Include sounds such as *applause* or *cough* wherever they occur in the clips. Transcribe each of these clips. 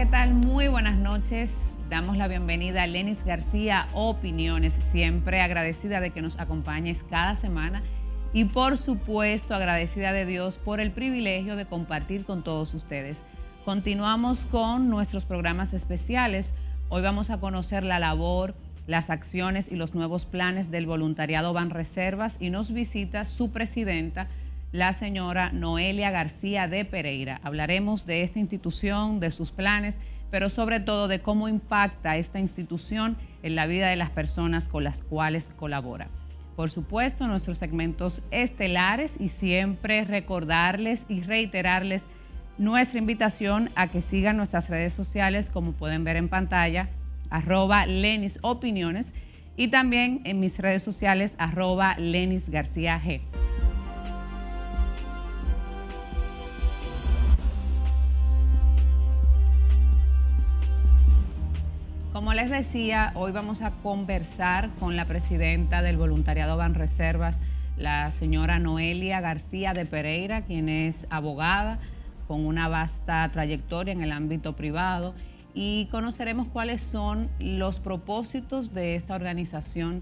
¿qué tal? Muy buenas noches. Damos la bienvenida a Lenis García Opiniones, siempre agradecida de que nos acompañes cada semana y por supuesto agradecida de Dios por el privilegio de compartir con todos ustedes. Continuamos con nuestros programas especiales. Hoy vamos a conocer la labor, las acciones y los nuevos planes del voluntariado Van Reservas y nos visita su presidenta, la señora Noelia García de Pereira. Hablaremos de esta institución, de sus planes, pero sobre todo de cómo impacta esta institución en la vida de las personas con las cuales colabora. Por supuesto, nuestros segmentos estelares y siempre recordarles y reiterarles nuestra invitación a que sigan nuestras redes sociales, como pueden ver en pantalla, arroba Lenis Opiniones y también en mis redes sociales, arroba Lenis García G. Como les decía, hoy vamos a conversar con la presidenta del voluntariado van Reservas, la señora Noelia García de Pereira, quien es abogada con una vasta trayectoria en el ámbito privado y conoceremos cuáles son los propósitos de esta organización.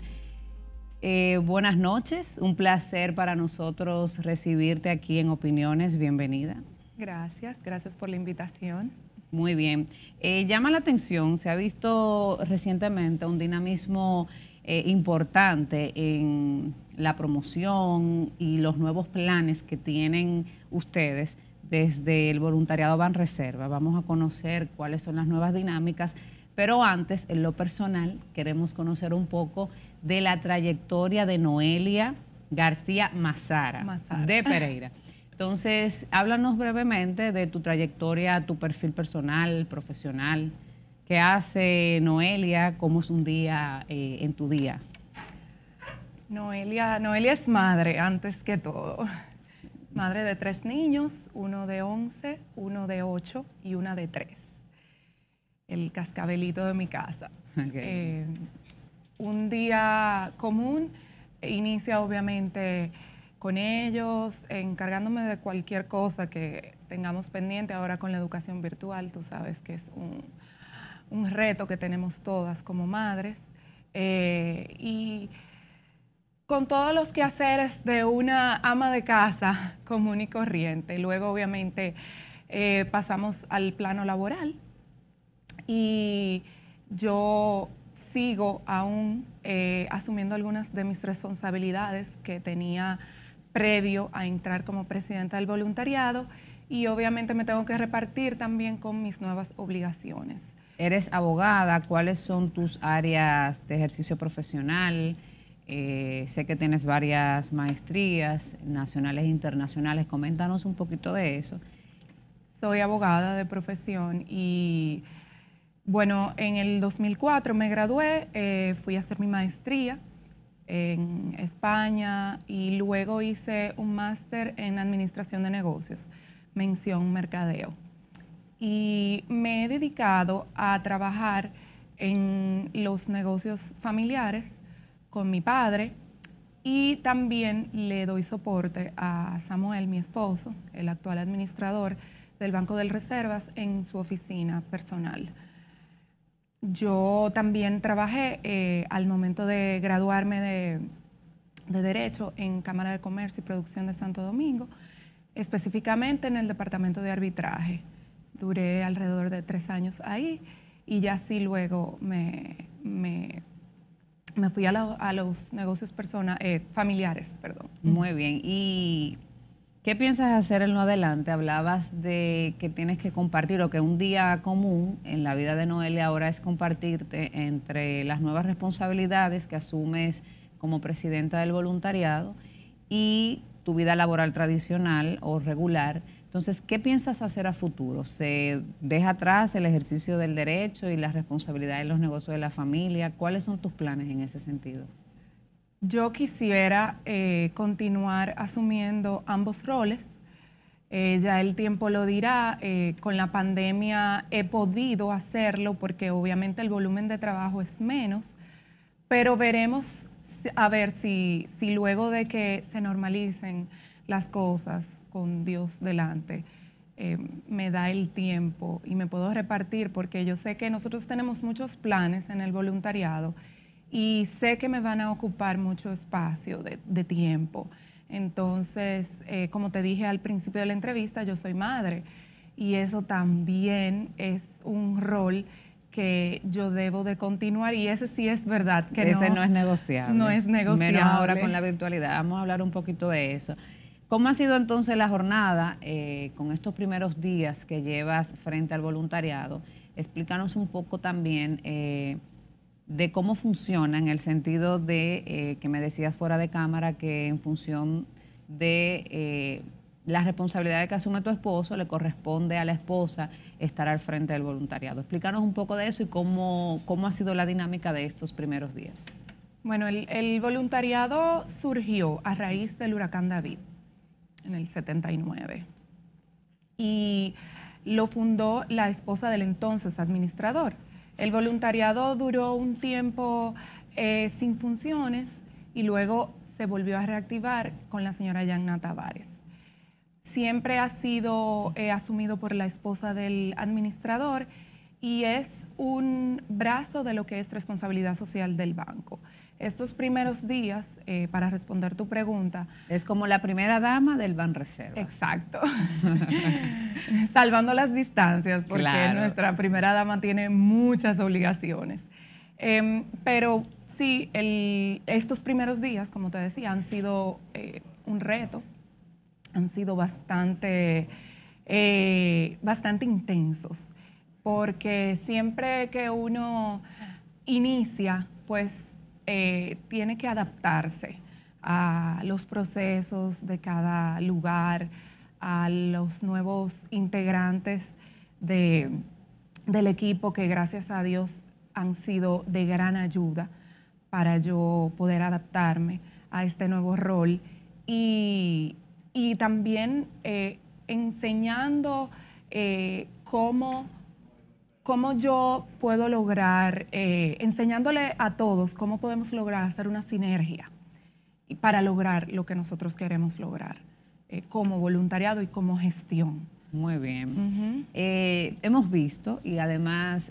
Eh, buenas noches, un placer para nosotros recibirte aquí en Opiniones, bienvenida. Gracias, gracias por la invitación. Muy bien. Eh, llama la atención, se ha visto recientemente un dinamismo eh, importante en la promoción y los nuevos planes que tienen ustedes desde el voluntariado reserva. Vamos a conocer cuáles son las nuevas dinámicas, pero antes, en lo personal, queremos conocer un poco de la trayectoria de Noelia García Mazara. de Pereira. Entonces, háblanos brevemente de tu trayectoria, tu perfil personal, profesional. ¿Qué hace Noelia? ¿Cómo es un día eh, en tu día? Noelia, Noelia es madre, antes que todo. Madre de tres niños, uno de 11, uno de 8 y una de 3. El cascabelito de mi casa. Eh, un día común inicia obviamente con ellos, encargándome de cualquier cosa que tengamos pendiente ahora con la educación virtual, tú sabes que es un, reto que tenemos todas como madres. Eh, y con todos los quehaceres de una ama de casa *laughs* común y corriente. Luego, obviamente, eh, pasamos al plano laboral y yo sigo aún eh, asumiendo algunas de mis responsabilidades que tenía previo a entrar como presidenta del voluntariado y obviamente me tengo que repartir también con mis nuevas obligaciones. Eres abogada, ¿cuáles son tus áreas de ejercicio profesional? Eh, sé que tienes varias maestrías nacionales e internacionales, coméntanos un poquito de eso. Soy abogada de profesión y bueno, en el 2004 me gradué, eh, fui a hacer mi maestría en España y luego hice un máster en Administración de Negocios, mención mercadeo. Y me he dedicado a trabajar en los negocios familiares con mi padre y también le doy soporte a Samuel, mi esposo, el actual administrador del Banco de Reservas, en su oficina personal. Yo también trabajé eh, al momento de graduarme de, Derecho en Cámara de Comercio y Producción de Santo Domingo, específicamente en el Departamento de Arbitraje. Duré alrededor de tres años ahí y ya sí luego me, me, fui a, los negocios persona, eh, familiares. Perdón. Muy bien. ¿Y ¿Qué piensas hacer en lo adelante? Hablabas de que tienes que compartir o que un día común en la vida de Noelia ahora es compartirte entre las nuevas responsabilidades que asumes como presidenta del voluntariado y tu vida laboral tradicional o regular. Entonces, ¿qué piensas hacer a futuro? ¿Se deja atrás el ejercicio del derecho y las responsabilidades en los negocios de la familia? ¿Cuáles son tus planes en ese sentido? Yo quisiera eh, continuar asumiendo ambos roles. Eh, ya el tiempo lo dirá. Eh, con la pandemia he podido hacerlo porque obviamente el volumen de trabajo es menos, pero veremos a ver si luego de que se normalicen las cosas con Dios delante, me da el tiempo y me puedo repartir porque yo sé que nosotros tenemos muchos planes en el voluntariado y sé que me van a ocupar mucho espacio de, tiempo. Entonces, eh, como te dije al principio de la entrevista, yo soy madre y eso también es un rol que yo debo de continuar y ese sí es verdad que ese no, es negociable. No es negociable. Menos ahora con la virtualidad. Vamos a hablar un poquito de eso. ¿Cómo ha sido entonces la jornada eh, con estos primeros días que llevas frente al voluntariado? Explícanos un poco también eh, de cómo funciona en el sentido de eh, que me decías fuera de cámara que en función de eh, la responsabilidad que asume tu esposo le corresponde a la esposa estar al frente del voluntariado. Explícanos un poco de eso y cómo, ha sido la dinámica de estos primeros días. Bueno, el, el voluntariado surgió a raíz del huracán David en el 79 y lo fundó la esposa del entonces administrador, el voluntariado duró un tiempo eh, sin funciones y luego se volvió a reactivar con la señora Yanna Tavares. Siempre ha sido eh, asumido por la esposa del administrador y es un brazo de lo que es responsabilidad social del banco estos primeros días, eh, para responder tu pregunta. Es como la primera dama del Reserva. Exacto. *laughs* Salvando las distancias, porque nuestra primera dama tiene muchas obligaciones. Em, pero sí, estos primeros días, como te decía, han sido eh, un reto, han sido bastante, eh, bastante intensos, porque siempre que uno inicia, pues eh, tiene que adaptarse a los procesos de cada lugar, a los nuevos integrantes de, del equipo que gracias a Dios han sido de gran ayuda para yo poder adaptarme a este nuevo rol y, también eh, enseñando eh, cómo cómo yo puedo lograr, eh, enseñándole a todos cómo podemos lograr hacer una sinergia para lograr lo que nosotros queremos lograr eh, como voluntariado y como gestión. Muy bien. Eh, hemos visto, y además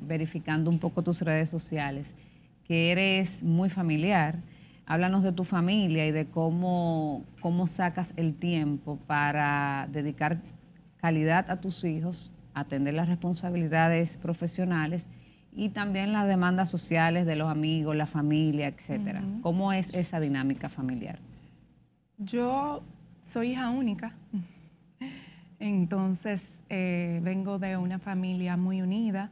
verificando un poco tus redes sociales, que eres muy familiar. Háblanos de tu familia y de cómo, cómo sacas el tiempo para dedicar calidad a tus hijos atender las responsabilidades profesionales y también las demandas sociales de los amigos, la familia, etcétera. ¿Cómo es esa dinámica familiar? Yo soy hija única, entonces eh, vengo de una familia muy unida,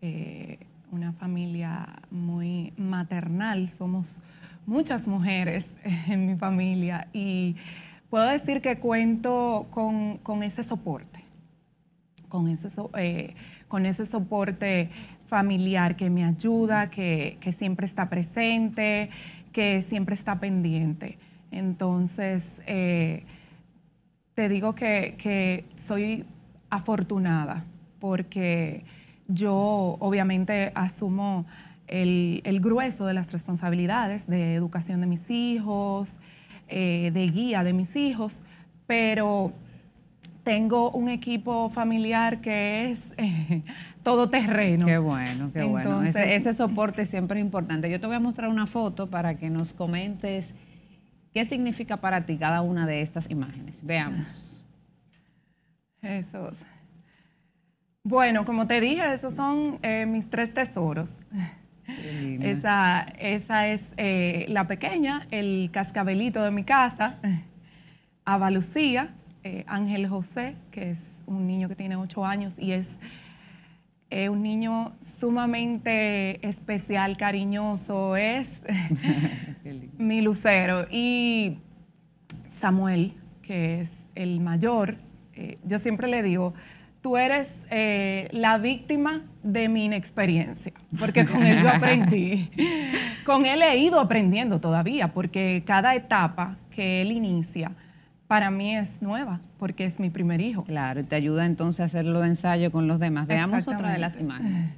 eh, una familia muy maternal, somos muchas mujeres *laughs* en mi familia y puedo decir que cuento con ese soporte con ese, eh, con ese soporte familiar que me ayuda, que, siempre está presente, que siempre está pendiente. Entonces, eh, te digo que, soy afortunada porque yo obviamente asumo el, grueso de las responsabilidades de educación de mis hijos, eh, de guía de mis hijos, pero tengo un equipo familiar que es eh, todo terreno. Qué bueno, qué bueno. Ese, soporte siempre es importante. Yo te voy a mostrar una foto para que nos comentes qué significa para ti cada una de estas imágenes. Veamos. Eso. Bueno, como te dije, esos son eh, mis tres tesoros. Esa, esa, es eh, la pequeña, el cascabelito de mi casa, AVALUCÍA. Eh, Ángel José, que es un niño que tiene ocho años y es eh, un niño sumamente especial, cariñoso, es *laughs* mi lucero. Y Samuel, que es el mayor, eh, yo siempre le digo, tú eres la víctima de mi inexperiencia, porque con él yo aprendí. *laughs* con él he ido aprendiendo todavía, porque cada etapa que él inicia, para mí es nueva, porque es mi primer hijo. Claro, te ayuda entonces a hacerlo de ensayo con los demás. Veamos otra de las imágenes.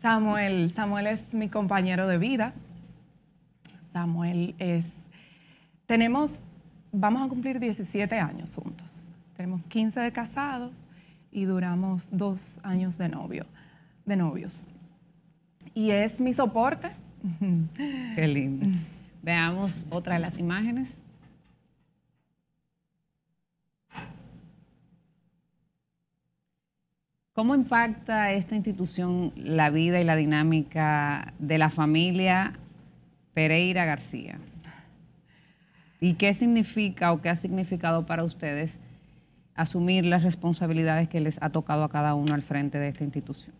Samuel, Samuel es mi compañero de vida. Samuel es, tenemos, vamos a cumplir 17 años juntos. Tenemos 15 de casados y duramos dos años de novio, de novios. Y es mi soporte, *laughs* Qué lindo. Veamos otra de las imágenes. ¿Cómo impacta esta institución la vida y la dinámica de la familia Pereira García? ¿Y qué significa o qué ha significado para ustedes asumir las responsabilidades que les ha tocado a cada uno al frente de esta institución?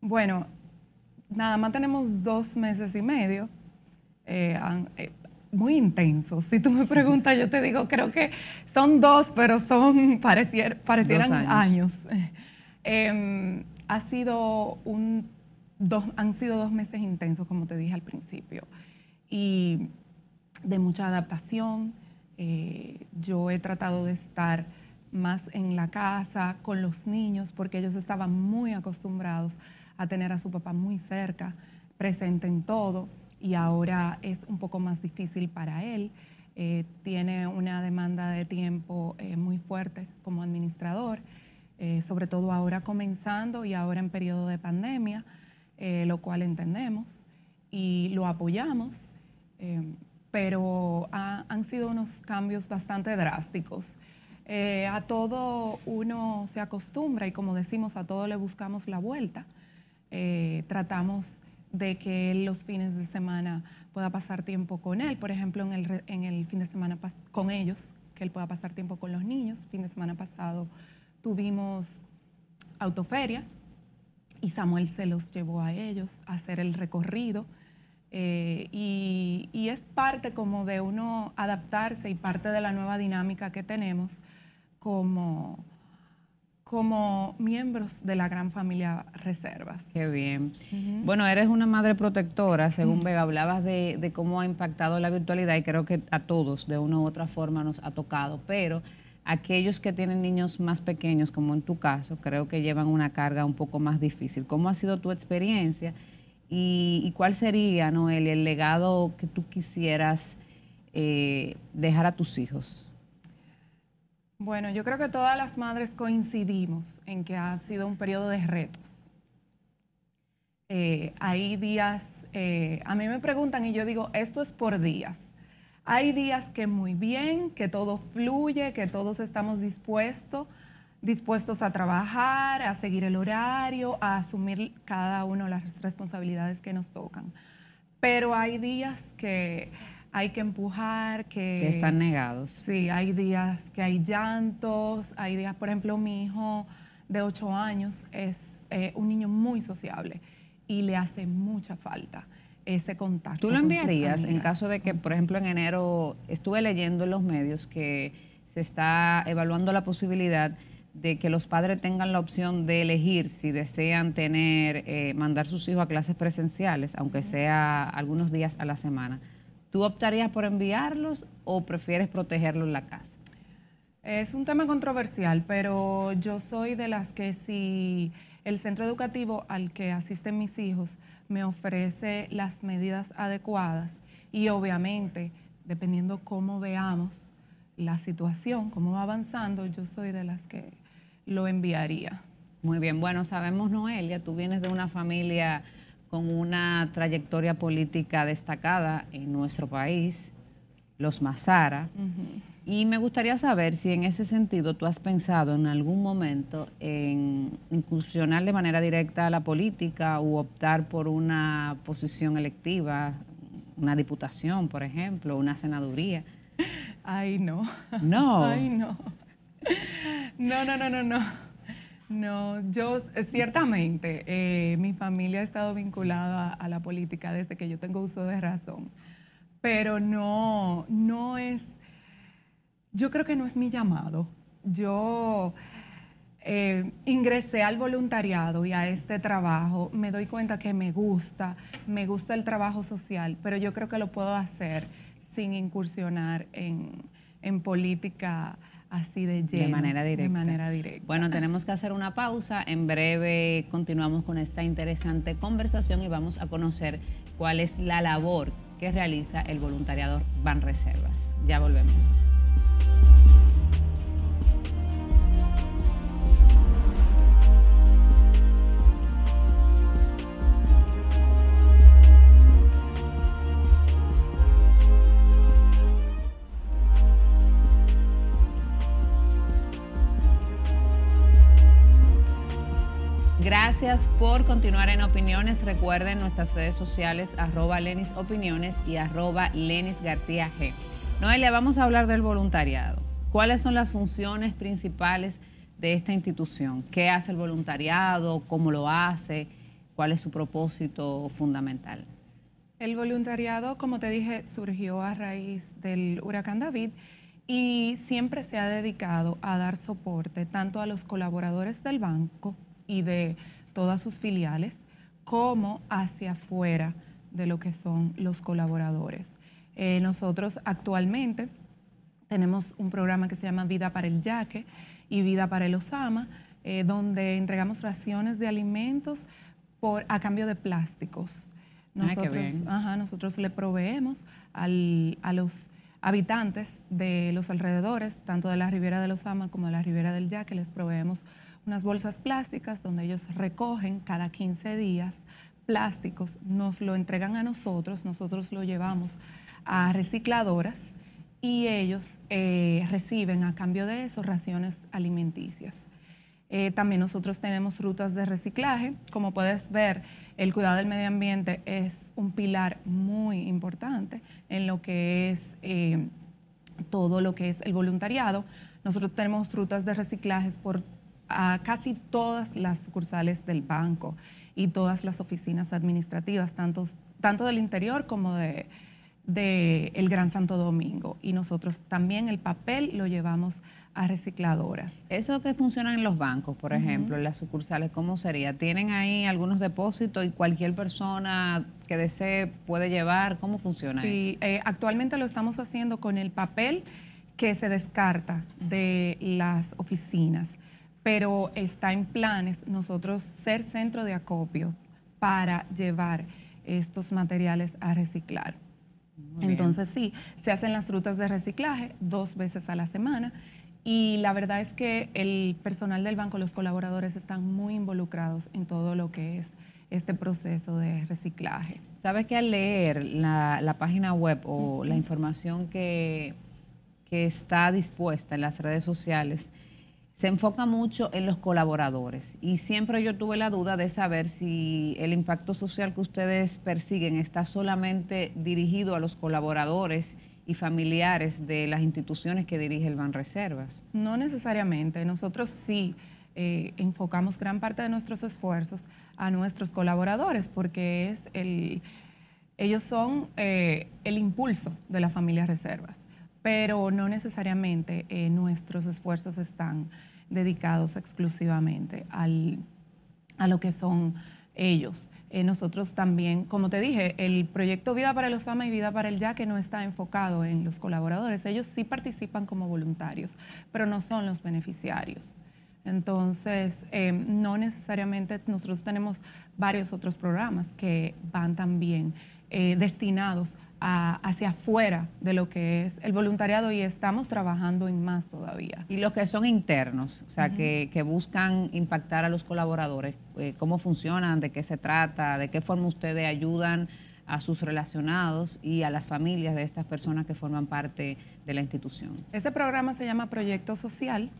Bueno, nada más tenemos dos meses y medio, eh, eh, muy intensos. Si tú me preguntas, yo te digo, creo que son dos, pero son parecieran años. *laughs* Em, ha sido un, dos, han sido dos meses intensos, como te dije al principio, y de mucha adaptación. Eh, yo he tratado de estar más en la casa, con los niños, porque ellos estaban muy acostumbrados a tener a su papá muy cerca, presente en todo, y ahora es un poco más difícil para él. Eh, tiene una demanda de tiempo eh, muy fuerte como administrador, eh, sobre todo ahora comenzando y ahora en periodo de pandemia, lo cual entendemos y lo apoyamos, em, pero han sido unos cambios bastante drásticos. a todo uno se acostumbra y como decimos, a todo le buscamos la vuelta. Eh, tratamos de que los fines de semana pueda pasar tiempo con él, por ejemplo, en el, en el fin de semana con ellos, que él pueda pasar tiempo con los niños. Fin de semana pasado tuvimos autoferia y Samuel se los llevó a ellos a hacer el recorrido. Eh, y, y, es parte como de uno adaptarse y parte de la nueva dinámica que tenemos como, como miembros de la gran familia Reservas. Qué bien. Bueno, eres una madre protectora, según Vega, hablabas de, cómo ha impactado la virtualidad y creo que a todos de una u otra forma nos ha tocado, pero aquellos que tienen niños más pequeños, como en tu caso, creo que llevan una carga un poco más difícil. ¿Cómo ha sido tu experiencia y, cuál sería, Noel, el legado que tú quisieras eh, dejar a tus hijos? Bueno, yo creo que todas las madres coincidimos en que ha sido un periodo de retos. Eh, hay días, eh, a mí me preguntan y yo digo, esto es por días. Hay días que muy bien, que todo fluye, que todos estamos dispuestos, dispuestos a trabajar, a seguir el horario, a asumir cada uno las responsabilidades que nos tocan. Pero hay días que hay que empujar, que... Que están negados. Sí, hay días que hay llantos, hay días, por ejemplo, mi hijo de 8 años es eh, un niño muy sociable y le hace mucha falta ese contacto. ¿Tú lo enviarías en caso de que, por ejemplo, en enero estuve leyendo en los medios que se está evaluando la posibilidad de que los padres tengan la opción de elegir si desean tener, eh, mandar sus hijos a clases presenciales, aunque sea algunos días a la semana. ¿Tú optarías por enviarlos o prefieres protegerlos en la casa? Es un tema controversial, pero yo soy de las que si el centro educativo al que asisten mis hijos me ofrece las medidas adecuadas y obviamente, dependiendo cómo veamos la situación, cómo va avanzando, yo soy de las que lo enviaría. Muy bien, bueno, sabemos Noelia, tú vienes de una familia con una trayectoria política destacada en nuestro país, los Mazara. Y me gustaría saber si en ese sentido tú has pensado en algún momento en incursionar de manera directa a la política o optar por una posición electiva, una diputación, por ejemplo, una senaduría. Ay, no. No. Ay, no. No, no, no, no, no. No, yo eh, ciertamente, eh, mi familia ha estado vinculada a, la política desde que yo tengo uso de razón, pero no, no es, yo creo que no es mi llamado. Yo eh, ingresé al voluntariado y a este trabajo, me doy cuenta que me gusta, me gusta el trabajo social, pero yo creo que lo puedo hacer sin incursionar en, en política así de lleno. De manera directa. De manera directa. Bueno, tenemos que hacer una pausa. En breve continuamos con esta interesante conversación y vamos a conocer cuál es la labor que realiza el voluntariado Banreservas. Ya volvemos. por continuar en Opiniones. Recuerden nuestras redes sociales, arroba Lenis Opiniones y arroba Lenis García G. Noelia, vamos a hablar del voluntariado. ¿Cuáles son las funciones principales de esta institución? ¿Qué hace el voluntariado? ¿Cómo lo hace? ¿Cuál es su propósito fundamental? El voluntariado, como te dije, surgió a raíz del huracán David y siempre se ha dedicado a dar soporte tanto a los colaboradores del banco y de todas sus filiales, como hacia afuera de lo que son los colaboradores. Eh, nosotros actualmente tenemos un programa que se llama Vida para el Yaque y Vida para el Osama, eh, donde entregamos raciones de alimentos por, a cambio de plásticos. Ah, nosotros, ajá, nosotros le proveemos a los habitantes de los alrededores, tanto de la ribera de los como de la ribera del Yaque, les proveemos unas bolsas plásticas donde ellos recogen cada 15 días plásticos, nos lo entregan a nosotros, nosotros lo llevamos a recicladoras y ellos eh, reciben a cambio de eso raciones alimenticias. Eh, también nosotros tenemos rutas de reciclaje. Como puedes ver, el cuidado del medio ambiente es un pilar muy importante en lo que es eh, todo lo que es el voluntariado. Nosotros tenemos rutas de reciclajes por a casi todas las sucursales del banco y todas las oficinas administrativas, tanto, tanto del interior como de, el Gran Santo Domingo. Y nosotros también el papel lo llevamos a recicladoras. Eso que funciona en los bancos, por ejemplo, en las sucursales, ¿cómo sería? ¿Tienen ahí algunos depósitos y cualquier persona que desee puede llevar? ¿Cómo funciona sí, eso? Sí, eh, actualmente lo estamos haciendo con el papel que se descarta de las oficinas pero está en planes nosotros ser centro de acopio para llevar estos materiales a reciclar. Entonces sí, se hacen las rutas de reciclaje dos veces a la semana y la verdad es que el personal del banco, los colaboradores están muy involucrados en todo lo que es este proceso de reciclaje. Sabes que al leer la, página web o la información que, que, está dispuesta en las redes sociales, se enfoca mucho en los colaboradores y siempre yo tuve la duda de saber si el impacto social que ustedes persiguen está solamente dirigido a los colaboradores y familiares de las instituciones que dirige el Reservas. No necesariamente, nosotros sí eh, enfocamos gran parte de nuestros esfuerzos a nuestros colaboradores porque es el, ellos son eh, el impulso de las familias Reservas pero no necesariamente eh, nuestros esfuerzos están dedicados exclusivamente a lo que son ellos. Eh, nosotros también, como te dije, el proyecto Vida para los AMA y Vida para el Ya, que no está enfocado en los colaboradores, ellos sí participan como voluntarios, pero no son los beneficiarios. Entonces, em, no necesariamente nosotros tenemos varios otros programas que van también eh, destinados hacia afuera de lo que es el voluntariado y estamos trabajando en más todavía. Y los que son internos, o sea, que, que, buscan impactar a los colaboradores, eh, cómo funcionan, de qué se trata, de qué forma ustedes ayudan a sus relacionados y a las familias de estas personas que forman parte de la institución. Ese programa se llama Proyecto Social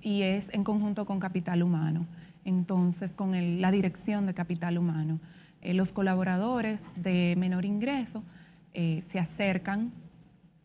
y es en conjunto con Capital Humano, entonces con la dirección de Capital Humano. Eh, los colaboradores de menor ingreso eh, se acercan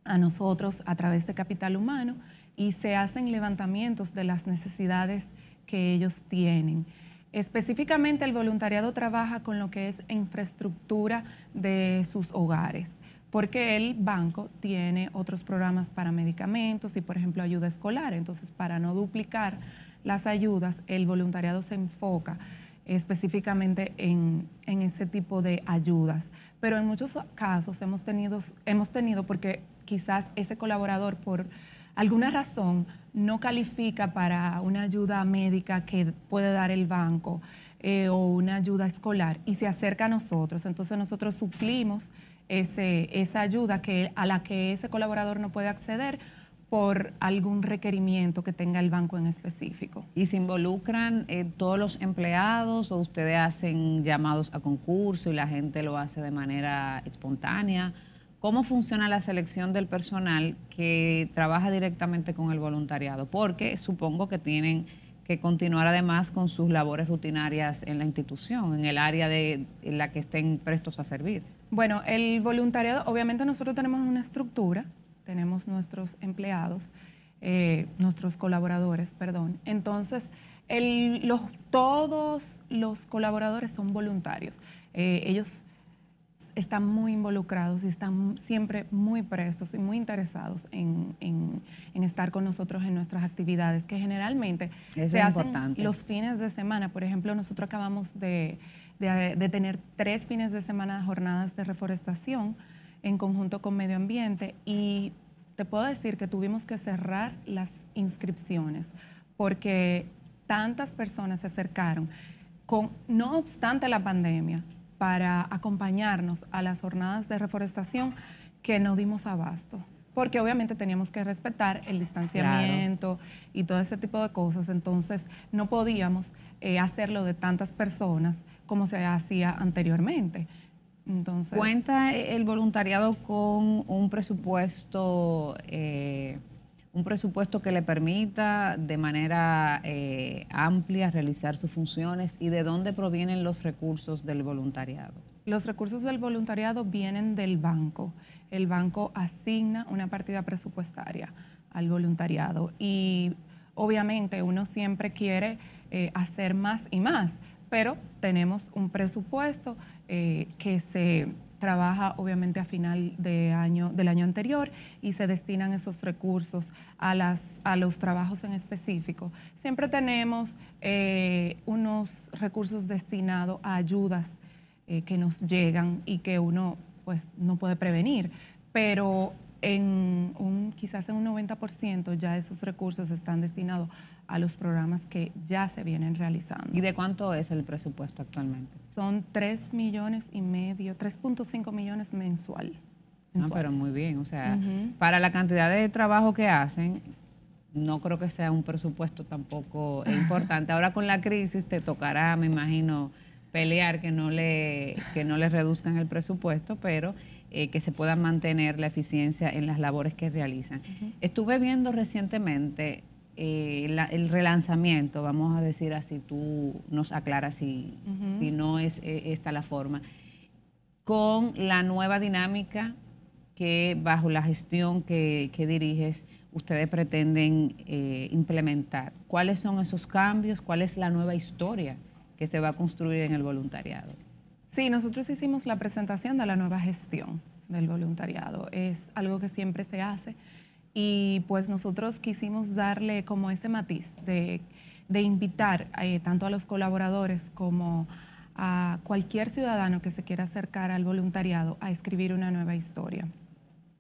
a nosotros a través de capital humano y se hacen levantamientos de las necesidades que ellos tienen. Específicamente el voluntariado trabaja con lo que es infraestructura de sus hogares, porque el banco tiene otros programas para medicamentos y, por ejemplo, ayuda escolar. Entonces, para no duplicar las ayudas, el voluntariado se enfoca específicamente en ese tipo de ayudas pero en muchos casos hemos tenido, hemos tenido porque quizás ese colaborador por alguna razón no califica para una ayuda médica que puede dar el banco eh, o una ayuda escolar y se acerca a nosotros. Entonces nosotros suplimos ese, esa ayuda que, a la que ese colaborador no puede acceder por algún requerimiento que tenga el banco en específico. ¿Y se involucran eh, todos los empleados o ustedes hacen llamados a concurso y la gente lo hace de manera espontánea? ¿Cómo funciona la selección del personal que trabaja directamente con el voluntariado? Porque supongo que tienen que continuar además con sus labores rutinarias en la institución, en el área de, en la que estén prestos a servir. Bueno, el voluntariado, obviamente nosotros tenemos una estructura tenemos nuestros empleados, eh, nuestros colaboradores, perdón. Entonces, los, todos los colaboradores son voluntarios. Eh, ellos están muy involucrados y están siempre muy prestos y muy interesados en, estar con nosotros en nuestras actividades, que generalmente se hacen los fines de semana. Por ejemplo, nosotros acabamos de, de, tener tres fines de semana jornadas de reforestación en conjunto con medio ambiente y te puedo decir que tuvimos que cerrar las inscripciones porque tantas personas se acercaron, con, no obstante la pandemia, para acompañarnos a las jornadas de reforestación que no dimos abasto. Porque obviamente teníamos que respetar el distanciamiento y todo ese tipo de cosas. Entonces no podíamos eh, hacerlo de tantas personas como se hacía anteriormente. ¿Cuenta el voluntariado con un presupuesto, eh, un presupuesto que le permita de manera eh, amplia realizar sus funciones y de dónde provienen los recursos del voluntariado? Los recursos del voluntariado vienen del banco. El banco asigna una partida presupuestaria al voluntariado y obviamente uno siempre quiere eh, hacer más y más, pero tenemos un presupuesto eh, que se trabaja obviamente a final de año, del año anterior y se destinan esos recursos a, las, a los trabajos en específico. Siempre tenemos eh, unos recursos destinados a ayudas eh, que nos llegan y que uno pues no puede prevenir, pero en un, quizás en un 90% ya esos recursos están destinados a los programas que ya se vienen realizando. ¿Y de cuánto es el presupuesto actualmente? son 3 millones y medio, 3.5 millones mensual. Ah, no, pero muy bien, o sea, para la cantidad de trabajo que hacen, no creo que sea un presupuesto tampoco importante. Ahora con la crisis te tocará, me imagino, pelear que no le, que no le reduzcan el presupuesto, pero eh, que se pueda mantener la eficiencia en las labores que realizan. Estuve viendo recientemente eh, el relanzamiento, vamos a decir así, tú nos aclaras si, si no es eh, esta la forma, con la nueva dinámica que bajo la gestión que, que diriges ustedes pretenden eh, implementar. ¿Cuáles son esos cambios? ¿Cuál es la nueva historia que se va a construir en el voluntariado? Sí, nosotros hicimos la presentación de la nueva gestión del voluntariado. Es algo que siempre se hace y pues nosotros quisimos darle como ese matiz de, invitar eh, tanto a los colaboradores como a cualquier ciudadano que se quiera acercar al voluntariado a escribir una nueva historia.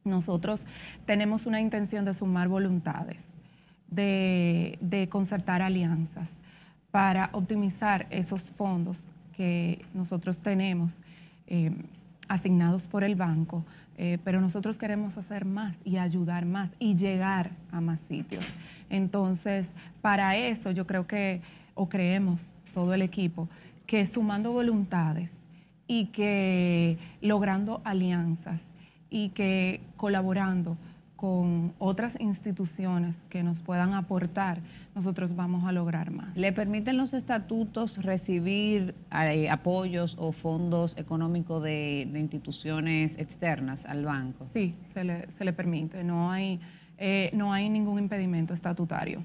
Nosotros tenemos una intención de sumar voluntades, de, concertar alianzas para optimizar esos fondos que nosotros tenemos eh, asignados por el banco eh, pero nosotros queremos hacer más y ayudar más y llegar a más sitios. Entonces, para eso yo creo que, o creemos todo el equipo, que sumando voluntades y que logrando alianzas y que colaborando con otras instituciones que nos puedan aportar, nosotros vamos a lograr más. ¿Le permiten los estatutos recibir eh, apoyos o fondos económicos de, instituciones externas al banco? Sí, se le, permite. No hay, eh, no hay ningún impedimento estatutario.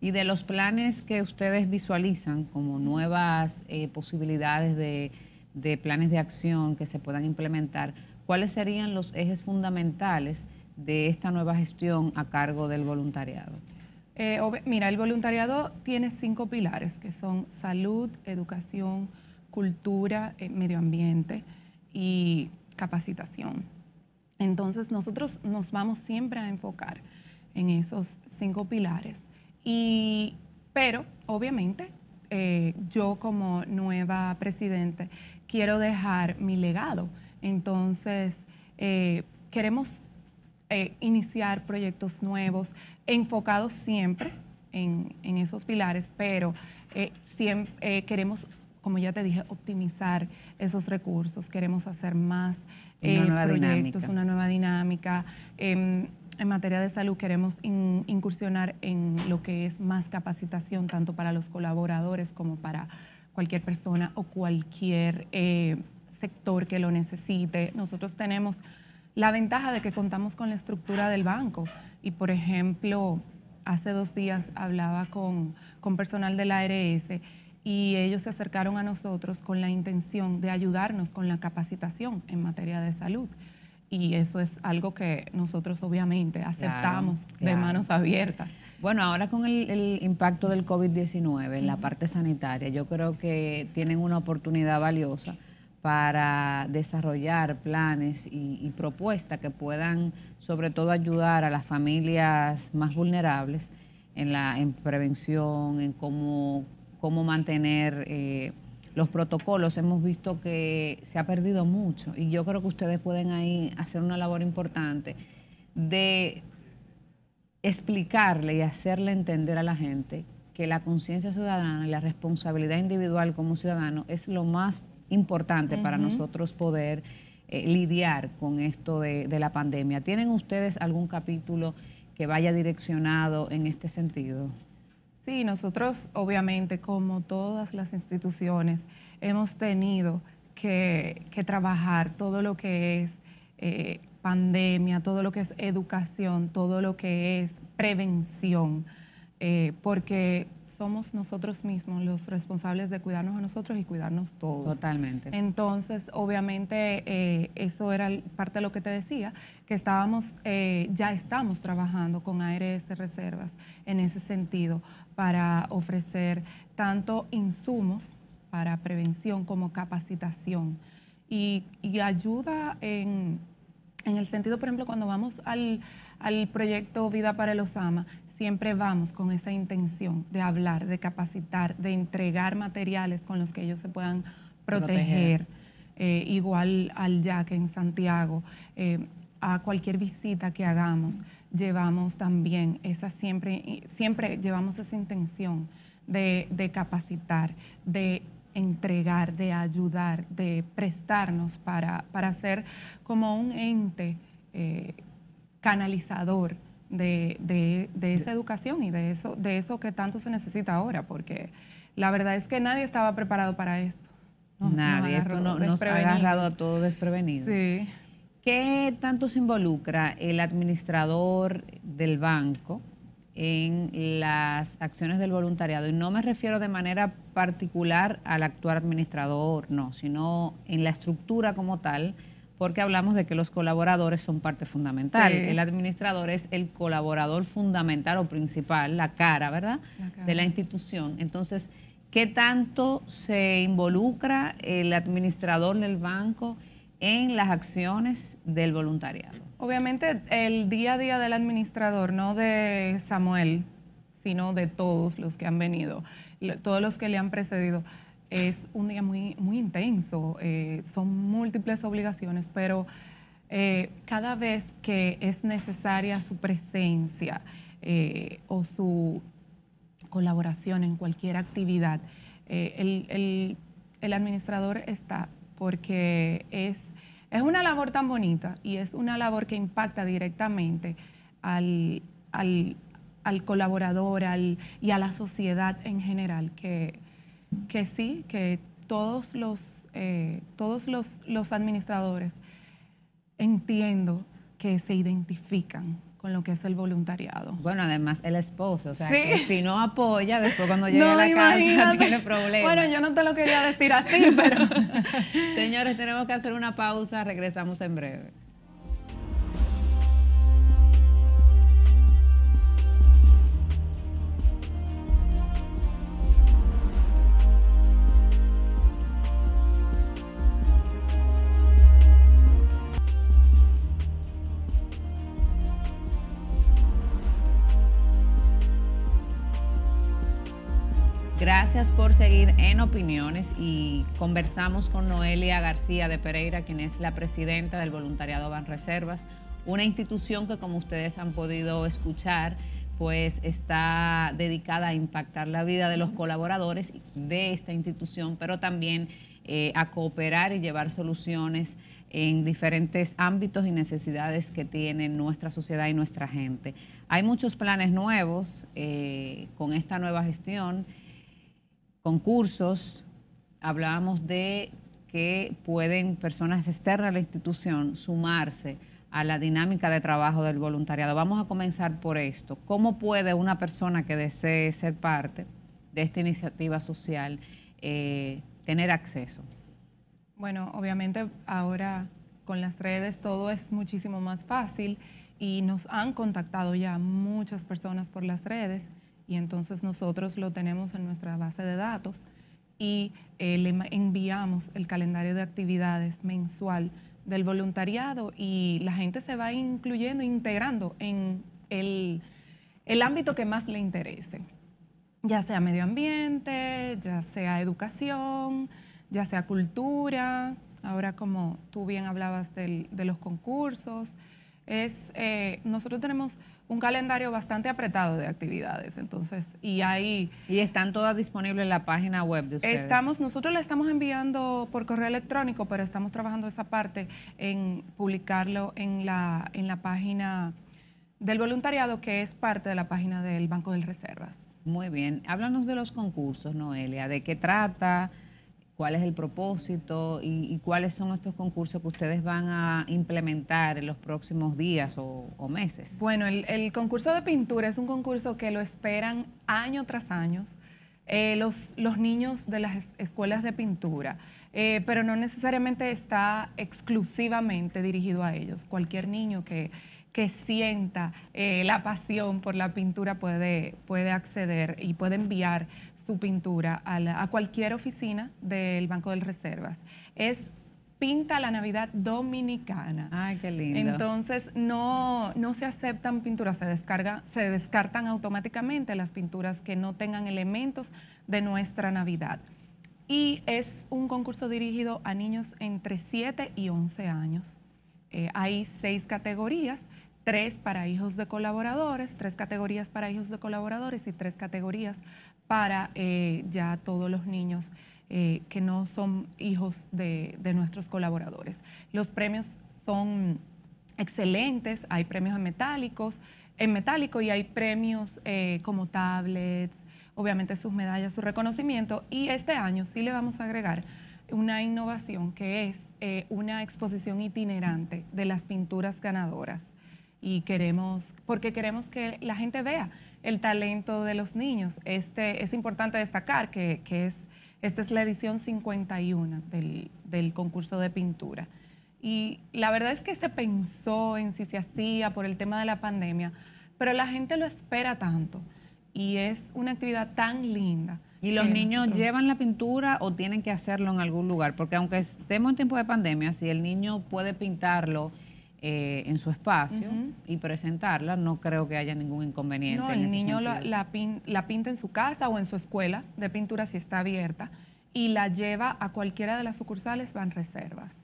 Y de los planes que ustedes visualizan como nuevas eh, posibilidades de planes de acción que se puedan implementar, ¿cuáles serían los ejes fundamentales de esta nueva gestión a cargo del voluntariado? Eh, mira, el voluntariado tiene cinco pilares, que son salud, educación, cultura, eh, medio ambiente y capacitación. Entonces nosotros nos vamos siempre a enfocar en esos cinco pilares. Y, pero obviamente eh, yo como nueva presidente quiero dejar mi legado. Entonces queremos iniciar proyectos nuevos, enfocados siempre en, esos pilares, pero eh, siempre, eh, queremos, como ya te dije, optimizar esos recursos, queremos hacer más eh, proyectos, una nueva dinámica. Em, en materia de salud queremos incursionar en lo que es más capacitación, tanto para los colaboradores como para cualquier persona o cualquier sector que lo necesite. Nosotros tenemos la ventaja de que contamos con la estructura del banco. Y por ejemplo, hace dos días hablaba con, personal de la ARS y ellos se acercaron a nosotros con la intención de ayudarnos con la capacitación en materia de salud. Y eso es algo que nosotros obviamente aceptamos de manos abiertas. Bueno, ahora con el, impacto del COVID-19 en la parte sanitaria, yo creo que tienen una oportunidad valiosa para desarrollar planes y, propuestas que puedan sobre todo ayudar a las familias más vulnerables en la prevención, en cómo, cómo mantener eh, los protocolos. Hemos visto que se ha perdido mucho y yo creo que ustedes pueden ahí hacer una labor importante de explicarle y hacerle entender a la gente que la conciencia ciudadana y la responsabilidad individual como ciudadano es lo más importante para nosotros poder eh, lidiar con esto de, la pandemia. ¿Tienen ustedes algún capítulo que vaya direccionado en este sentido? Sí, nosotros obviamente, como todas las instituciones, hemos tenido que, trabajar todo lo que es eh, pandemia, todo lo que es educación, todo lo que es prevención, eh, porque somos nosotros mismos los responsables de cuidarnos a nosotros y cuidarnos todos. Totalmente. Entonces, obviamente, eh, eso era parte de lo que te decía, que estábamos, eh, ya estamos trabajando con ARS Reservas en ese sentido para ofrecer tanto insumos para prevención como capacitación y, ayuda en, el sentido, por ejemplo, cuando vamos al, al proyecto Vida para el Osama, siempre vamos con esa intención de hablar, de capacitar, de entregar materiales con los que ellos se puedan proteger. Eh, igual al que en Santiago, eh, a cualquier visita que hagamos, llevamos también esa siempre, siempre llevamos esa intención de, capacitar, de entregar, de ayudar, de prestarnos para, ser como un ente eh, canalizador de, de, esa educación y de eso, de eso que tanto se necesita ahora, porque la verdad es que nadie estaba preparado para esto. nadie, esto no, nos ha agarrado a todo desprevenido. ¿Qué tanto se involucra el administrador del banco en las acciones del voluntariado? Y no me refiero de manera particular al actual administrador, no, sino en la estructura como tal porque hablamos de que los colaboradores son parte fundamental. El administrador es el colaborador fundamental o principal, la cara, ¿verdad? De la institución. Entonces, ¿qué tanto se involucra el administrador del banco en las acciones del voluntariado? Obviamente el día a día del administrador, no de Samuel, sino de todos los que han venido, todos los que le han precedido es un día muy, intenso, eh, son múltiples obligaciones, pero eh, cada vez que es necesaria su presencia eh, o su colaboración en cualquier actividad, el, administrador está porque es, es una labor tan bonita y es una labor que impacta directamente al, colaborador y a la sociedad en general que que sí, que todos los, eh, todos los, los administradores entiendo que se identifican con lo que es el voluntariado. Bueno, además el esposo, o sea, que si no apoya, después cuando llega a la casa tiene problemas. Bueno, yo no te lo quería decir así, pero... *laughs* Señores, tenemos que hacer una pausa, regresamos en breve. Opiniones y conversamos con Noelia García de Pereira, quien es la presidenta del voluntariado Banreservas, una institución que como ustedes han podido escuchar, pues está dedicada a impactar la vida de los colaboradores de esta institución, pero también eh, a cooperar y llevar soluciones en diferentes ámbitos y necesidades que tiene nuestra sociedad y nuestra gente. Hay muchos planes nuevos eh, con esta nueva gestión concursos, hablábamos de que pueden personas externas a la institución sumarse a la dinámica de trabajo del voluntariado. Vamos a comenzar por esto. ¿Cómo puede una persona que desee ser parte de esta iniciativa social eh, tener acceso? Bueno, obviamente ahora con las redes todo es muchísimo más fácil y nos han contactado ya muchas personas por las redes y entonces nosotros lo tenemos en nuestra base de datos y eh, le enviamos el calendario de actividades mensual del voluntariado y la gente se va incluyendo, integrando en el, el ámbito que más le interese, ya sea medio ambiente, ya sea educación, ya sea cultura, ahora como tú bien hablabas del, de los concursos, es, eh, nosotros tenemos un calendario bastante apretado de actividades. Entonces, y ahí... ¿Y están todas disponibles en la página web de ustedes? Estamos, nosotros la estamos enviando por correo electrónico, pero estamos trabajando esa parte en publicarlo en la, en la página del voluntariado, que es parte de la página del Banco de Reservas. Muy bien. Háblanos de los concursos, Noelia. ¿De qué trata? cuál es el propósito y, cuáles son estos concursos que ustedes van a implementar en los próximos días o, meses. Bueno, el, concurso de pintura es un concurso que lo esperan año tras año eh, los, los, niños de las escuelas de pintura, eh, pero no necesariamente está exclusivamente dirigido a ellos. Cualquier niño que, sienta eh, la pasión por la pintura puede, puede acceder y puede enviar su pintura a, cualquier oficina del Banco de Reservas. Es pinta la Navidad dominicana. Ay, qué lindo. Entonces no, no se aceptan pinturas, se, descarga, se descartan automáticamente las pinturas que no tengan elementos de nuestra Navidad. Y es un concurso dirigido a niños entre 7 y 11 años. Eh, hay seis categorías, tres para hijos de colaboradores, tres categorías para hijos de colaboradores y tres categorías para eh, ya todos los niños eh, que no son hijos de, nuestros colaboradores. Los premios son excelentes, hay premios en metálicos, en metálico y hay premios eh, como tablets, obviamente sus medallas, su reconocimiento. Y este año sí le vamos a agregar una innovación que es una exposición itinerante de las pinturas ganadoras. Y queremos, porque queremos que la gente vea el talento de los niños. Este, es importante destacar que, es, esta es la edición 51 del, del, concurso de pintura. Y la verdad es que se pensó en si se hacía por el tema de la pandemia, pero la gente lo espera tanto y es una actividad tan linda. ¿Y los niños llevan la pintura o tienen que hacerlo en algún lugar? Porque aunque estemos en tiempo de pandemia, si el niño puede pintarlo eh, en su espacio y presentarla, no creo que haya ningún inconveniente. No, el niño la, pinta en su casa o en su escuela de pintura si está abierta y la lleva a cualquiera de las sucursales, van reservas.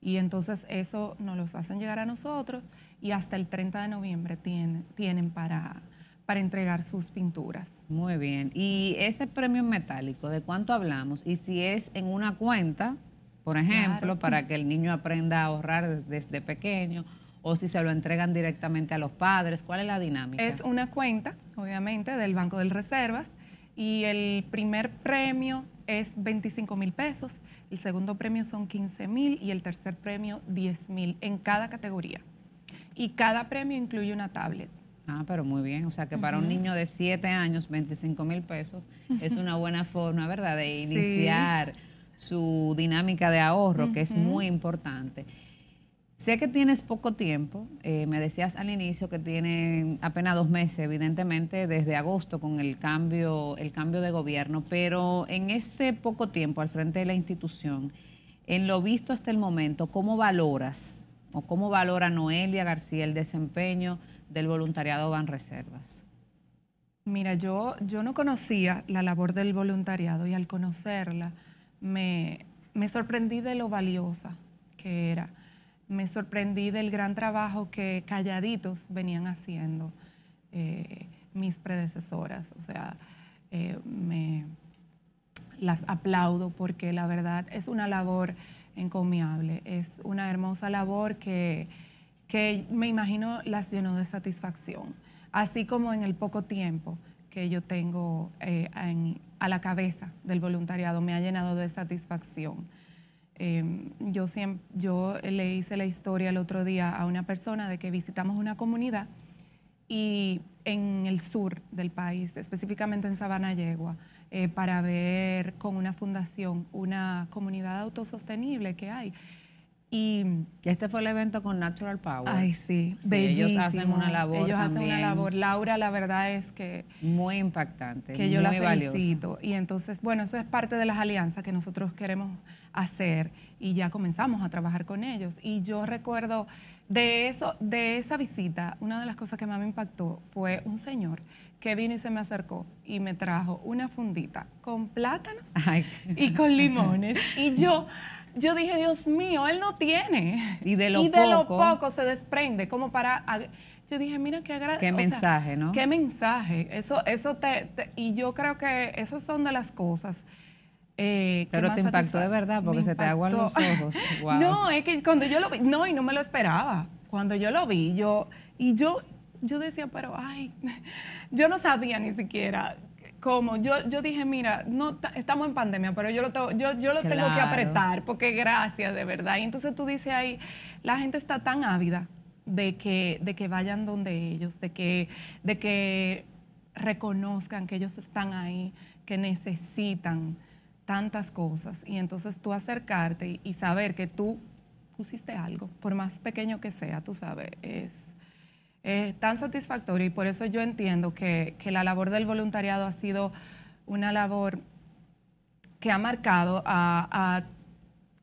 Y entonces eso nos los hacen llegar a nosotros y hasta el 30 de noviembre tienen, tienen para, para entregar sus pinturas. Muy bien. ¿Y ese premio metálico, de cuánto hablamos? Y si es en una cuenta, por ejemplo, para que el niño aprenda a ahorrar desde pequeño o si se lo entregan directamente a los padres? ¿Cuál es la dinámica? Es una cuenta, obviamente, del Banco de Reservas y el primer premio es 25 mil pesos, el segundo premio son 15 mil y el tercer premio 10 mil en cada categoría. Y cada premio incluye una tablet. Ah, pero muy bien. O sea que para un niño de 7 años, 25 mil pesos es *laughs* una buena forma, ¿verdad?, de iniciar su dinámica de ahorro, que es muy importante. Sé que tienes poco tiempo, eh, me decías al inicio que tienen apenas dos meses, evidentemente, desde agosto con el cambio, el cambio de gobierno, pero en este poco tiempo al frente de la institución, en lo visto hasta el momento, ¿cómo valoras o cómo valora Noelia García el desempeño del voluntariado van reservas Mira, yo, yo no conocía la labor del voluntariado y al conocerla, me, sorprendí de lo valiosa que era. Me sorprendí del gran trabajo que calladitos venían haciendo eh, mis predecesoras. O sea, eh, me, las aplaudo porque la verdad es una labor encomiable, es una hermosa labor que, me imagino las llenó de satisfacción, así como en el poco tiempo que yo tengo eh, en, a la cabeza del voluntariado me ha llenado de satisfacción. Eh, yo, siempre, yo le hice la historia el otro día a una persona de que visitamos una comunidad y en el sur del país, específicamente en Sabana Yegua, eh, para ver con una fundación una comunidad autosostenible que hay y este fue el evento con Natural Power. Ay, sí, bellísimo. Ellos hacen una labor Ellos hacen una labor. Laura, la verdad es que... Muy impactante, Que yo la felicito. Y entonces, bueno, eso es parte de las alianzas que nosotros queremos hacer y ya comenzamos a trabajar con ellos. Y yo recuerdo de, eso, de esa visita, una de las cosas que más me impactó fue un señor que vino y se me acercó y me trajo una fundita con plátanos y con limones. Y yo yo dije, Dios mío, él no tiene. Y de lo, de poco, lo poco se desprende, como para... Yo dije, mira qué agradable. Qué mensaje, ¿no? Qué mensaje. Eso, eso te, Y yo creo que esas son de las cosas. Eh, Pero te impactó de verdad porque se te aguan los ojos. *laughs* No, es que cuando yo lo vi, no, y no me lo esperaba. Cuando yo lo vi, yo, y yo, yo decía, pero ay, *laughs* yo no sabía ni siquiera como Yo, yo dije, mira, no estamos en pandemia, pero yo lo, tengo, yo, lo tengo que apretar, porque gracias, de verdad. Y entonces tú dices ahí, la gente está tan ávida de que, de que vayan donde ellos, de que, de que reconozcan que ellos están ahí, que necesitan tantas cosas. Y entonces tú acercarte y, y saber que tú pusiste algo, por más pequeño que sea, tú sabes, es es tan satisfactorio y por eso yo entiendo que, que la labor del voluntariado ha sido una labor que ha marcado a,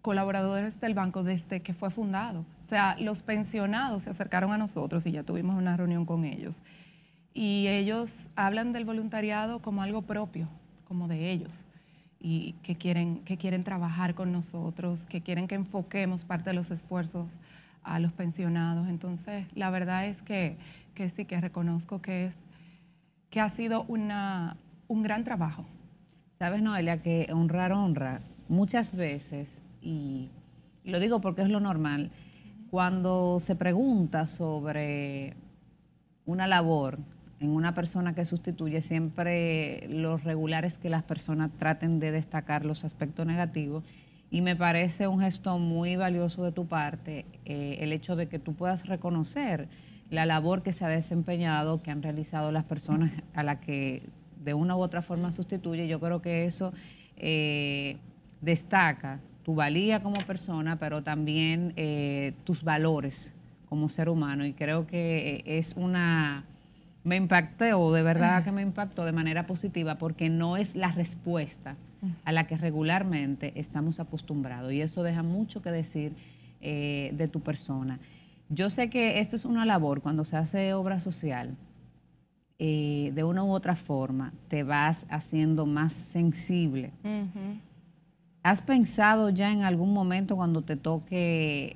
colaboradores del banco desde que fue fundado. O sea, los pensionados se acercaron a nosotros y ya tuvimos una reunión con ellos. Y ellos hablan del voluntariado como algo propio, como de ellos, y que quieren, que quieren trabajar con nosotros, que quieren que enfoquemos parte de los esfuerzos a los pensionados. Entonces, la verdad es que, sí, que reconozco que, es, que ha sido una, un gran trabajo. Sabes, Noelia, que honrar honra muchas veces, y, y lo digo porque es lo normal, cuando se pregunta sobre una labor en una persona que sustituye, siempre lo regular es que las personas traten de destacar los aspectos negativos y me parece un gesto muy valioso de tu parte eh, el hecho de que tú puedas reconocer la labor que se ha desempeñado, que han realizado las personas a las que de una u otra forma sustituye. Yo creo que eso eh, destaca tu valía como persona, pero también eh, tus valores como ser humano. Y creo que es una... Me impactó, de verdad que me impactó de manera positiva, porque no es la respuesta a la que regularmente estamos acostumbrados y eso deja mucho que decir eh, de tu persona. Yo sé que esto es una labor cuando se hace obra social. Eh, de una u otra forma te vas haciendo más sensible. ¿Has pensado ya en algún momento cuando te toque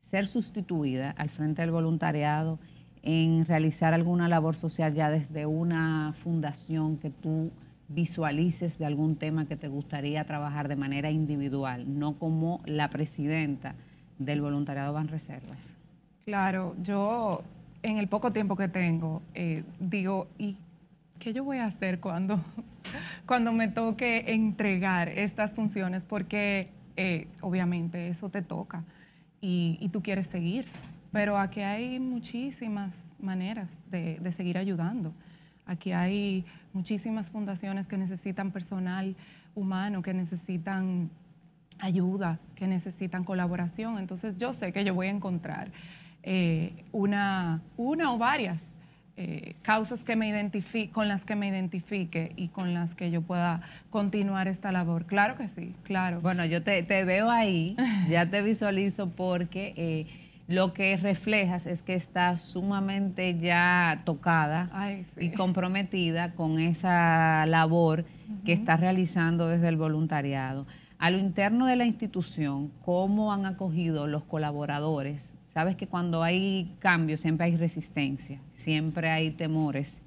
ser sustituida al frente del voluntariado en realizar alguna labor social ya desde una fundación que tú visualices de algún tema que te gustaría trabajar de manera individual, no como la presidenta del voluntariado van Reservas. Claro, yo en el poco tiempo que tengo, eh, digo, ¿y qué yo voy a hacer cuando, *laughs* cuando me toque entregar estas funciones? Porque eh, obviamente eso te toca y, tú quieres seguir, pero aquí hay muchísimas maneras de, de seguir ayudando. Aquí hay muchísimas fundaciones que necesitan personal humano, que necesitan ayuda, que necesitan colaboración. Entonces yo sé que yo voy a encontrar eh, una, una o varias eh, causas que me con las que me identifique y con las que yo pueda continuar esta labor. Claro que sí, claro. Bueno, yo te, veo ahí, ya te visualizo porque... Eh, lo que reflejas es que está sumamente ya tocada y comprometida con esa labor que está realizando desde el voluntariado. A lo interno de la institución, ¿cómo han acogido los colaboradores? Sabes que cuando hay cambios siempre hay resistencia, siempre hay temores.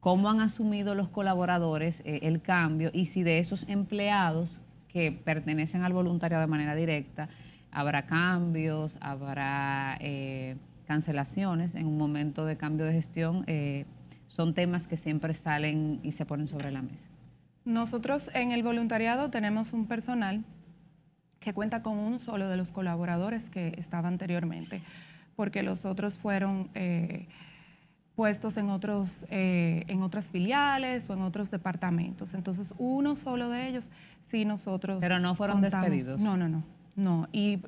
¿Cómo han asumido los colaboradores eh, el cambio y si de esos empleados que pertenecen al voluntariado de manera directa, habrá cambios, habrá eh, cancelaciones en un momento de cambio de gestión. Eh, son temas que siempre salen y se ponen sobre la mesa. Nosotros en el voluntariado tenemos un personal que cuenta con un solo de los colaboradores que estaba anteriormente, porque los otros fueron eh, puestos en, otros, en otras filiales o en otros departamentos. Entonces, uno solo de ellos, sí nosotros... Pero no fueron despedidos. No, no, no. No, y,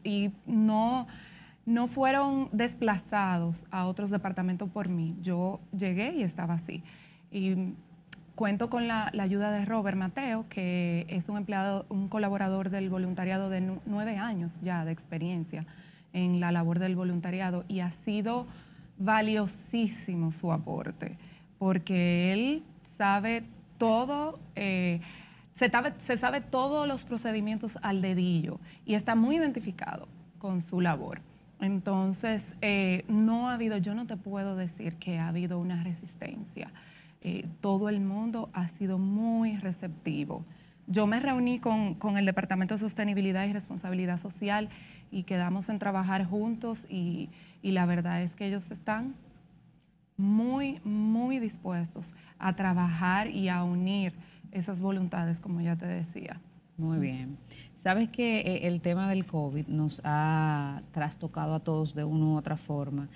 no, no fueron desplazados a otros departamentos por mí. Yo llegué y estaba así. Y cuento con la, ayuda de Robert Mateo, que es un empleado, un colaborador del voluntariado de nueve años ya de experiencia en la labor del voluntariado y ha sido valiosísimo su aporte, porque él sabe todo. Eh, se sabe, todos los procedimientos al dedillo y está muy identificado con su labor. Entonces, eh, no ha habido, yo no te puedo decir que ha habido una resistencia. Eh, todo el mundo ha sido muy receptivo. Yo me reuní con, el Departamento de Sostenibilidad y Responsabilidad Social y quedamos en trabajar juntos y, y la verdad es que ellos están muy, muy dispuestos a trabajar y a unir esas voluntades, como ya te decía. Muy bien. Sabes que eh, el tema del COVID nos ha trastocado a todos de una u otra forma.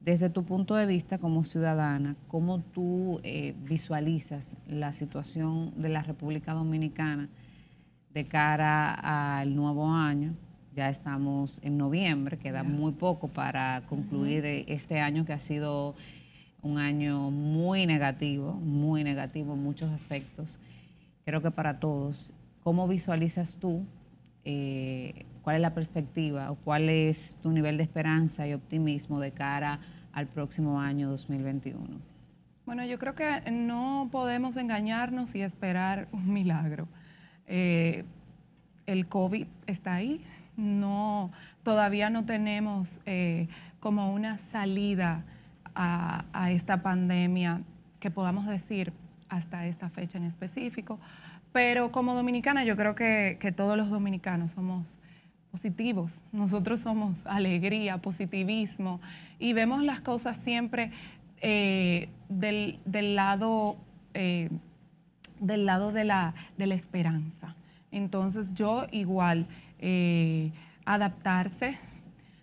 Desde tu punto de vista como ciudadana, ¿cómo tú eh, visualizas la situación de la República Dominicana de cara al nuevo año? Ya estamos en noviembre, queda muy poco para concluir eh, este año que ha sido un año muy negativo, muy negativo en muchos aspectos creo que para todos, ¿cómo visualizas tú? Eh, ¿Cuál es la perspectiva o cuál es tu nivel de esperanza y optimismo de cara al próximo año 2021? Bueno, yo creo que no podemos engañarnos y esperar un milagro. Eh, el COVID está ahí, no, todavía no tenemos eh, como una salida a esta pandemia que podamos decir, hasta esta fecha en específico. Pero como dominicana yo creo que, todos los dominicanos somos positivos, nosotros somos alegría, positivismo y vemos las cosas siempre eh, del, lado, eh, del lado de, la, esperanza. Entonces yo igual, eh, adaptarse,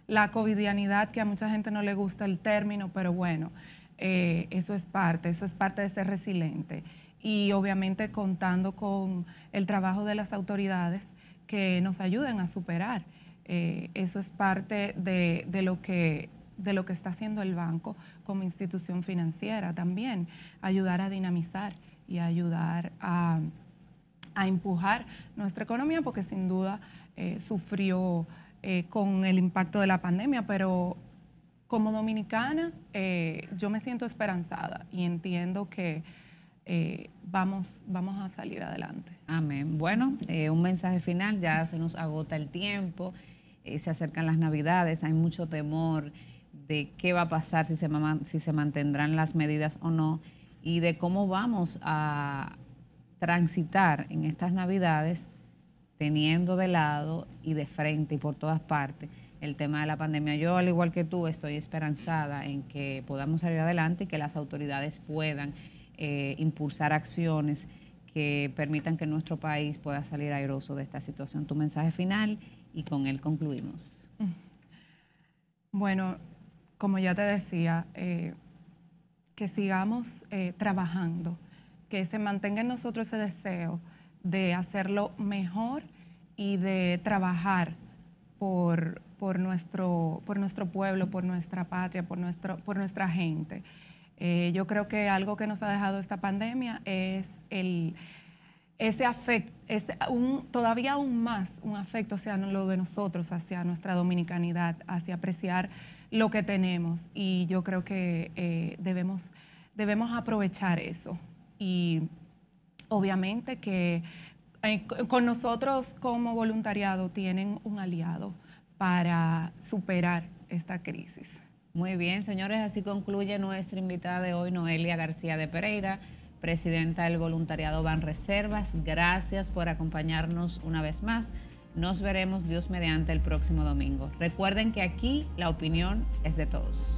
la covidianidad, que a mucha gente no le gusta el término, pero bueno, eh, eso es parte, eso es parte de ser resiliente. Y obviamente contando con el trabajo de las autoridades que nos ayuden a superar. Eh, eso es parte de, lo que, de lo que está haciendo el banco como institución financiera también, ayudar a dinamizar y ayudar a, empujar nuestra economía, porque sin duda eh, sufrió con el impacto de la pandemia, pero como dominicana, eh, yo me siento esperanzada y entiendo que eh, vamos, vamos a salir adelante. Amén. Bueno, eh, un mensaje final, ya se nos agota el tiempo, se acercan las navidades, hay mucho temor de qué va a pasar, si se mantendrán las medidas o no, y de cómo vamos a transitar en estas navidades teniendo de lado y de frente y por todas partes el tema de la pandemia. Yo, al igual que tú, estoy esperanzada en que podamos salir adelante y que las autoridades puedan eh, impulsar acciones que permitan que nuestro país pueda salir airoso de esta situación. Tu mensaje final y con él concluimos. *laughs* Bueno, como ya te decía, eh, que sigamos eh, trabajando, que se mantenga en nosotros ese deseo de hacerlo mejor y de trabajar por por nuestro, por nuestro pueblo, por nuestra patria, por, nuestro, por nuestra gente. Eh, yo creo que algo que nos ha dejado esta pandemia es el, ese afecto, es un, todavía aún más un afecto hacia lo de nosotros, hacia nuestra dominicanidad, hacia apreciar lo que tenemos. Y yo creo que eh, debemos, debemos aprovechar eso. Y obviamente que eh, con nosotros como voluntariado tienen un aliado para superar esta crisis. Muy bien, señores, así concluye nuestra invitada de hoy, Noelia García de Pereira, presidenta del voluntariado Van Reservas. Gracias por acompañarnos una vez más. Nos veremos Dios mediante el próximo domingo. Recuerden que aquí la opinión es de todos.